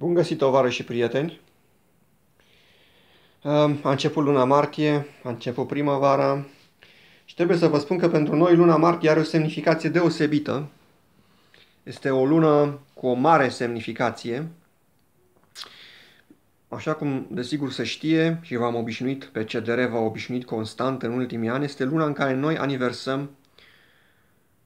Bun găsit, tovară și prieteni! Ehm, a început luna martie, a început primăvara și trebuie să vă spun că pentru noi luna martie are o semnificație deosebită. Este o lună cu o mare semnificație. Așa cum desigur se știe și v-am obișnuit, pe CDR v-a obișnuit constant în ultimii ani, este luna în care noi aniversăm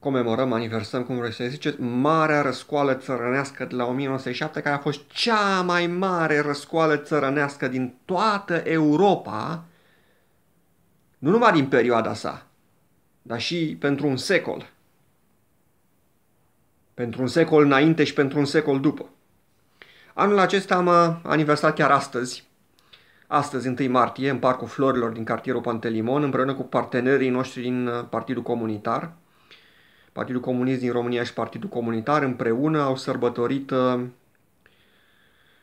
comemorăm, aniversăm, cum vreți să ziceți, Marea Răscoală Țărănească de la 1907, care a fost cea mai mare răscoală țărănească din toată Europa, nu numai din perioada sa, dar și pentru un secol. Pentru un secol înainte și pentru un secol după. Anul acesta am aniversat chiar astăzi, astăzi, 1 martie, în Parcul Florilor din cartierul Pantelimon, împreună cu partenerii noștri din uh, Partidul Comunitar, Partidul Comunist din România și Partidul Comunitar împreună au sărbătorit, uh,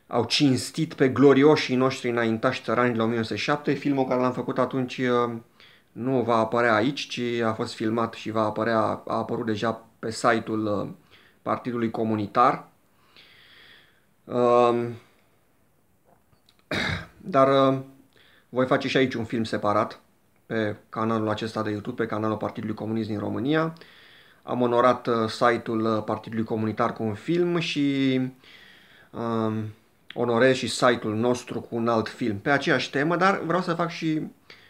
au cinstit pe glorioșii noștri înaintași țărani la 1907. Filmul care l-am făcut atunci uh, nu va apărea aici, ci a fost filmat și va apărea, a apărut deja pe site-ul uh, Partidului Comunitar. Um, dar voi face și aici un film separat pe canalul acesta de YouTube, pe canalul Partidului Comunist din România am onorat uh, site-ul uh, Partidului Comunitar cu un film și um, onorez și site-ul nostru cu un alt film pe aceeași temă, dar vreau să fac și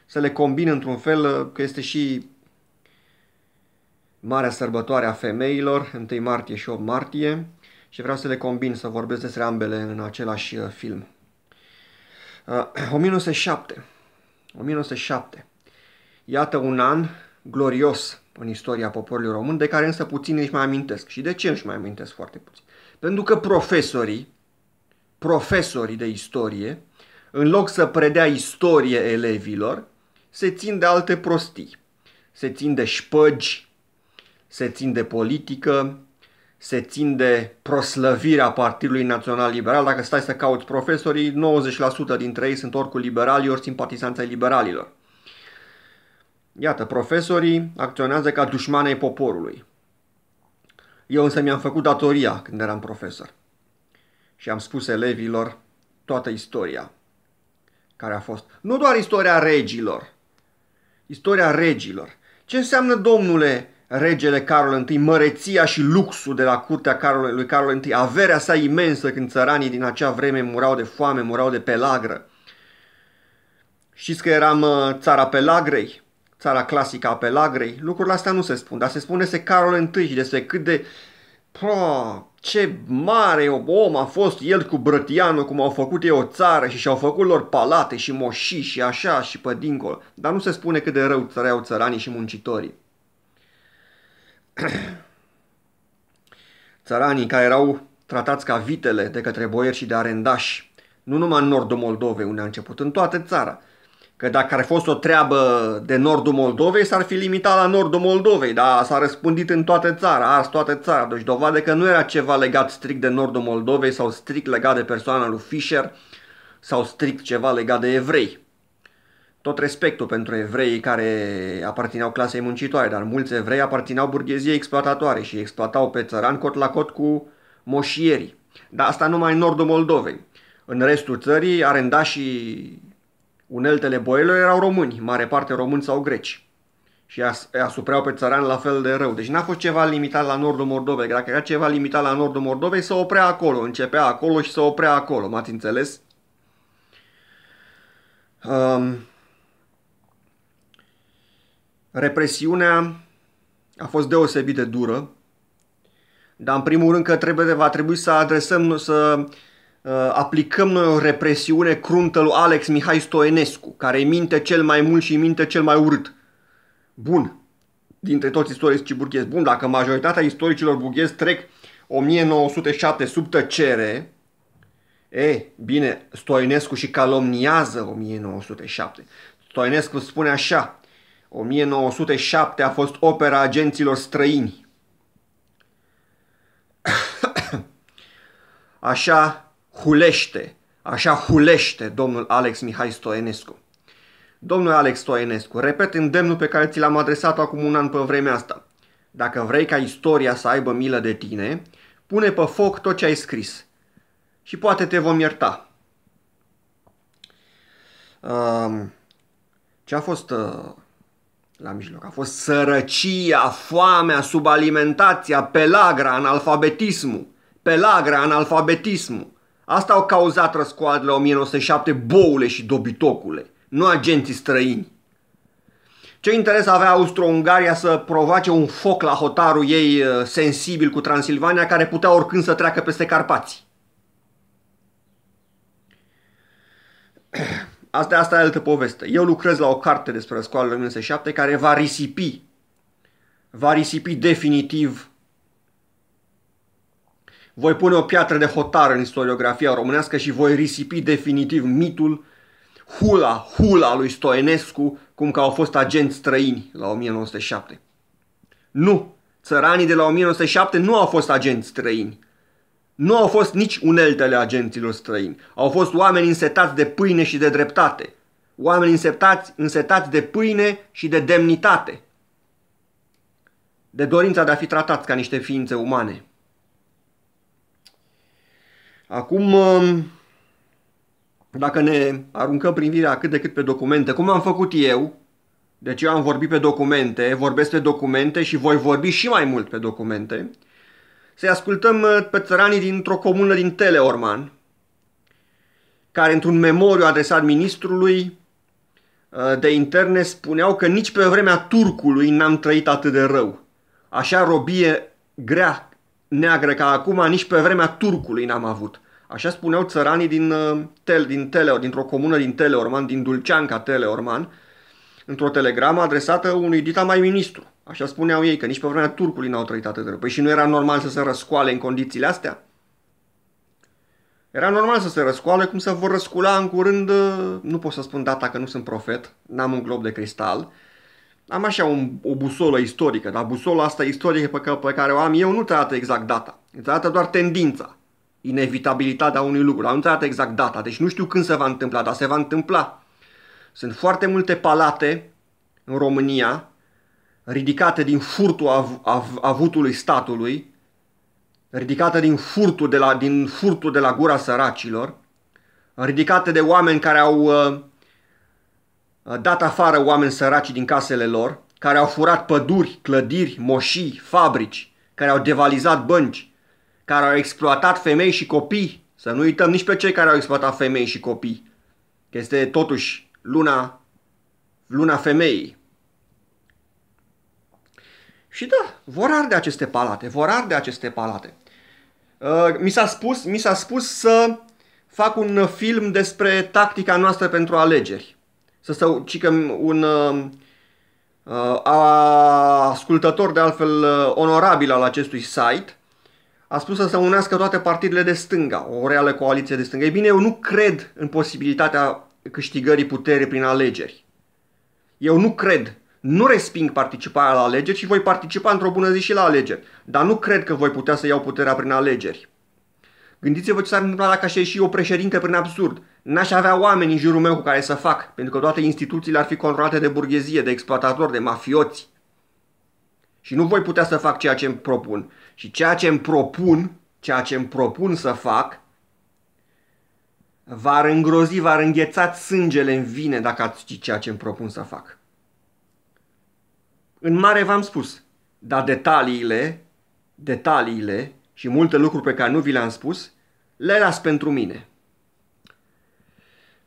să le combin într-un fel uh, că este și marea sărbătoare a femeilor, 1 martie și 8 martie și vreau să le combin, să vorbesc despre ambele în același film. Uh, 1907 1907 Iată un an glorios în istoria poporului român, de care însă puțin își mai amintesc. Și de ce își mai amintesc foarte puțin? Pentru că profesorii, profesorii de istorie, în loc să predea istorie elevilor, se țin de alte prostii. Se țin de șpăgi, se țin de politică, se țin de proslăvirea Partidului Național Liberal. Dacă stai să cauți profesorii, 90% dintre ei sunt oricul liberali, ori simpatizanți liberalilor. Iată, profesorii acționează ca dușmanei poporului. Eu însă mi-am făcut datoria când eram profesor și am spus elevilor toată istoria care a fost. Nu doar istoria regilor, istoria regilor. Ce înseamnă, domnule, regele Carol I, măreția și luxul de la curtea lui Carol I, averea sa imensă când țăranii din acea vreme murau de foame, murau de pelagră. Știți că eram uh, țara pelagrei? țara clasică a Pelagrei. Lucrurile astea nu se spun, dar se spune se Carol I despre cât de... Pro, ce mare om a fost el cu Brătianu, cum au făcut ei o țară și și-au făcut lor palate și moșii și așa și pe dincolo. Dar nu se spune cât de rău trăiau țăranii și muncitorii. Țăranii care erau tratați ca vitele de către boieri și de arendași, nu numai în nordul Moldovei, unde a început, în toată țara – Că dacă ar fi fost o treabă de nordul Moldovei, s-ar fi limitat la nordul Moldovei, dar s-a răspândit în toată țara, ars toată țara. Deci dovadă că nu era ceva legat strict de nordul Moldovei sau strict legat de persoana lui Fischer sau strict ceva legat de evrei. Tot respectul pentru evreii care aparțineau clasei muncitoare, dar mulți evrei aparțineau burgheziei exploatatoare și exploatau pe țăran cot la cot cu moșierii. Dar asta numai în nordul Moldovei. În restul țării, arendașii Uneltele boierilor erau români, mare parte români sau greci. Și asupreau pe țăran la fel de rău. Deci n-a fost ceva limitat la nordul Mordovei. Dacă era ceva limitat la nordul Mordovei, să oprea acolo. Începea acolo și să oprea acolo. M-ați înțeles? Um, represiunea a fost deosebit de dură. Dar în primul rând că trebuie, va trebui să adresăm, să Uh, aplicăm noi uh, o represiune cruntă lui Alex Mihai Stoenescu, care minte cel mai mult și minte cel mai urât. Bun, dintre toți istoricii burghezi, bun, dacă majoritatea istoricilor burghezi trec 1907 sub tăcere, e, bine, Stoinescu și calomniază 1907. Stoinescu spune așa, 1907 a fost opera agenților străini. Așa hulește, așa hulește domnul Alex Mihai Stoenescu. Domnul Alex Stoenescu, repet îndemnul pe care ți l-am adresat acum un an pe vremea asta. Dacă vrei ca istoria să aibă milă de tine, pune pe foc tot ce ai scris. Și poate te vom ierta. Ce a fost uh, la mijloc? A fost sărăcia, foamea, subalimentația, pelagra, analfabetismul. Pelagra, analfabetismul. Asta au cauzat răscoalele 1907 boule și dobitocule, nu agenții străini. Ce interes avea Austro-Ungaria să provoace un foc la hotarul ei uh, sensibil cu Transilvania care putea oricând să treacă peste Carpați? Asta, asta e altă poveste. Eu lucrez la o carte despre răscoalele 1907 care va risipi, va risipi definitiv voi pune o piatră de hotar în istoriografia românească și voi risipi definitiv mitul hula, hula lui Stoenescu, cum că au fost agenți străini la 1907. Nu, țăranii de la 1907 nu au fost agenți străini. Nu au fost nici uneltele agenților străini. Au fost oameni însetați de pâine și de dreptate. Oameni însetați, însetați de pâine și de demnitate. De dorința de a fi tratați ca niște ființe umane. Acum, um, dacă ne aruncăm privirea cât de cât pe documente, cum am făcut eu, deci eu am vorbit pe documente, vorbesc pe documente și voi vorbi și mai mult pe documente, să-i ascultăm uh, pe țăranii dintr-o comună din Teleorman, care într-un memoriu adresat ministrului uh, de interne spuneau că nici pe vremea turcului n-am trăit atât de rău. Așa robie grea neagră ca acum, nici pe vremea turcului n-am avut. Așa spuneau țăranii din, uh, tel, din Teleor, dintr-o comună din Teleorman, din Dulceanca Teleorman, într-o telegramă adresată unui dita mai ministru. Așa spuneau ei, că nici pe vremea turcului n-au trăit atât de rău. Păi și nu era normal să se răscoale în condițiile astea? Era normal să se răscoale cum să vor răscula în curând, uh, nu pot să spun data că nu sunt profet, n-am un glob de cristal, am așa un, o busolă istorică, dar busola asta istorică pe care, pe care o am eu nu te arată exact data, îți arată doar tendința, inevitabilitatea unui lucru, dar nu te arată exact data, deci nu știu când se va întâmpla, dar se va întâmpla. Sunt foarte multe palate în România ridicate din furtul av, av, avutului statului, ridicate din furtul, de la, din furtul de la gura săracilor, ridicate de oameni care au uh, Uh, dat afară oameni săraci din casele lor, care au furat păduri, clădiri, moșii, fabrici, care au devalizat bănci, care au exploatat femei și copii. Să nu uităm nici pe cei care au exploatat femei și copii, că este totuși luna, luna femeii. Și da, vor arde aceste palate, vor arde aceste palate. Uh, mi s-a spus, mi s-a spus să fac un film despre tactica noastră pentru alegeri să stau, ci că un um, uh, ascultător de altfel uh, onorabil al acestui site a spus să se unească toate partidele de stânga, o reală coaliție de stânga. Ei bine, eu nu cred în posibilitatea câștigării puterii prin alegeri. Eu nu cred. Nu resping participarea la alegeri și voi participa într-o bună zi și la alegeri. Dar nu cred că voi putea să iau puterea prin alegeri. Gândiți-vă ce s-ar întâmpla dacă aș ieși o președinte prin absurd. N-aș avea oameni în jurul meu cu care să fac, pentru că toate instituțiile ar fi controlate de burghezie, de exploatatori, de mafioți. Și nu voi putea să fac ceea ce îmi propun. Și ceea ce îmi propun, ceea ce îmi propun să fac, va ar îngrozi, va ar îngheța sângele în vine dacă ați ști ceea ce îmi propun să fac. În mare v-am spus, dar detaliile, detaliile și multe lucruri pe care nu vi le-am spus, le las pentru mine.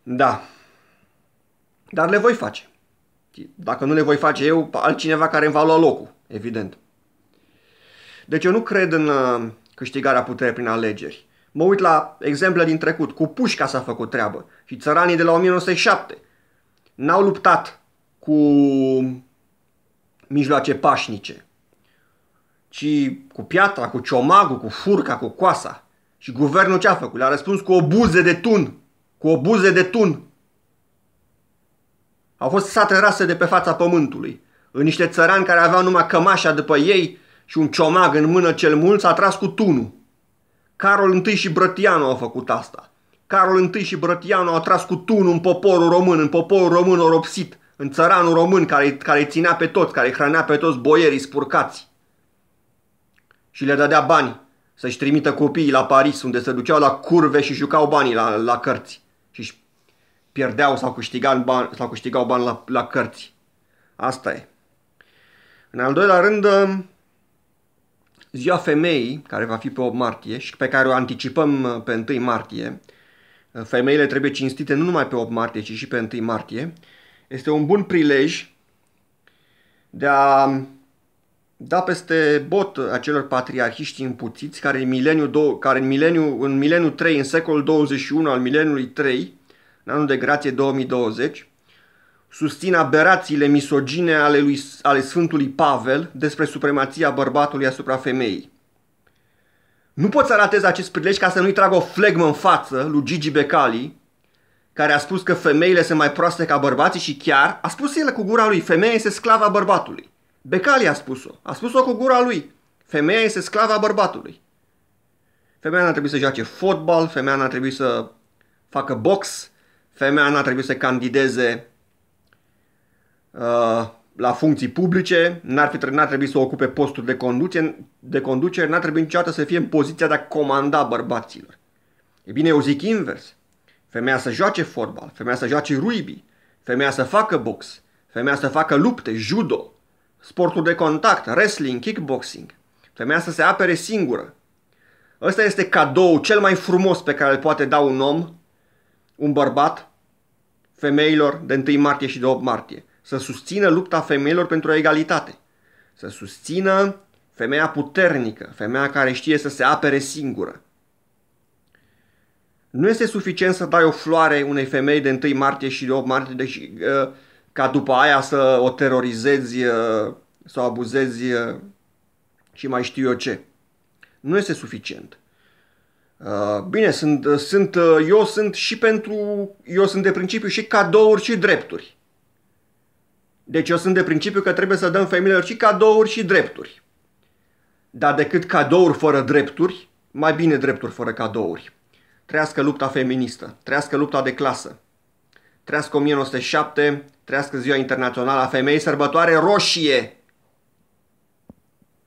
Da. Dar le voi face. Dacă nu le voi face eu, altcineva care îmi va lua locul, evident. Deci eu nu cred în uh, câștigarea puterii prin alegeri. Mă uit la exemple din trecut. Cu pușca s-a făcut treabă. Și țăranii de la 1907 n-au luptat cu mijloace pașnice, ci cu piatra, cu ciomagul, cu furca, cu coasa. Și guvernul ce a făcut? Le-a răspuns cu o buze de tun cu o buze de tun. Au fost sate rase de pe fața pământului, în niște țărani care aveau numai cămașa după ei și un ciomag în mână cel mult s-a tras cu tunul. Carol I și Brătianu au făcut asta. Carol I și Brătianu au tras cu tunul în poporul român, în poporul român oropsit, în țăranul român care, care ținea pe toți, care hrănea pe toți boierii spurcați. Și le dădea bani să-și trimită copiii la Paris, unde se duceau la curve și jucau banii la, la cărți și își pierdeau sau câștigau bani, sau câștigau bani la, la cărți. Asta e. În al doilea rând, um, ziua femeii, care va fi pe 8 martie și pe care o anticipăm uh, pe 1 martie, uh, femeile trebuie cinstite nu numai pe 8 martie, ci și pe 1 martie, este un bun prilej de a um, da peste bot acelor patriarhiști împuțiți care în mileniu do- care în mileniu, în mileniu 3, în secolul 21 al mileniului 3, în anul de grație 2020, susțin aberațiile misogine ale, lui, ale Sfântului Pavel despre supremația bărbatului asupra femeii. Nu pot să ratez acest prilej ca să nu-i trag o flegmă în față lui Gigi Becali, care a spus că femeile sunt mai proaste ca bărbații și chiar a spus el cu gura lui, femeia este sclava bărbatului. Becali a spus-o. A spus-o cu gura lui. Femeia este sclava bărbatului. Femeia n-a trebuit să joace fotbal, femeia n-a trebuit să facă box, femeia n-a trebuit să candideze uh, la funcții publice, n-ar, fi, n-ar trebui să ocupe posturi de conducere, de conducere, n-ar trebui niciodată să fie în poziția de a comanda bărbaților. E bine, eu zic invers. Femeia să joace fotbal, femeia să joace rugby, femeia să facă box, femeia să facă lupte, judo, sporturi de contact, wrestling, kickboxing. Femeia să se apere singură. Ăsta este cadou cel mai frumos pe care îl poate da un om, un bărbat, femeilor de 1 martie și de 8 martie. Să susțină lupta femeilor pentru egalitate. Să susțină femeia puternică, femeia care știe să se apere singură. Nu este suficient să dai o floare unei femei de 1 martie și de 8 martie, deci, uh, ca după aia să o terorizezi uh, sau abuzezi uh, și mai știu eu ce. Nu este suficient. Uh, bine, sunt, sunt, eu sunt și pentru, eu sunt de principiu și cadouri și drepturi. Deci eu sunt de principiu că trebuie să dăm femeilor și cadouri și drepturi. Dar decât cadouri fără drepturi, mai bine drepturi fără cadouri. Trească lupta feministă, trească lupta de clasă, trească 1907, trească Ziua Internațională a Femeii, sărbătoare roșie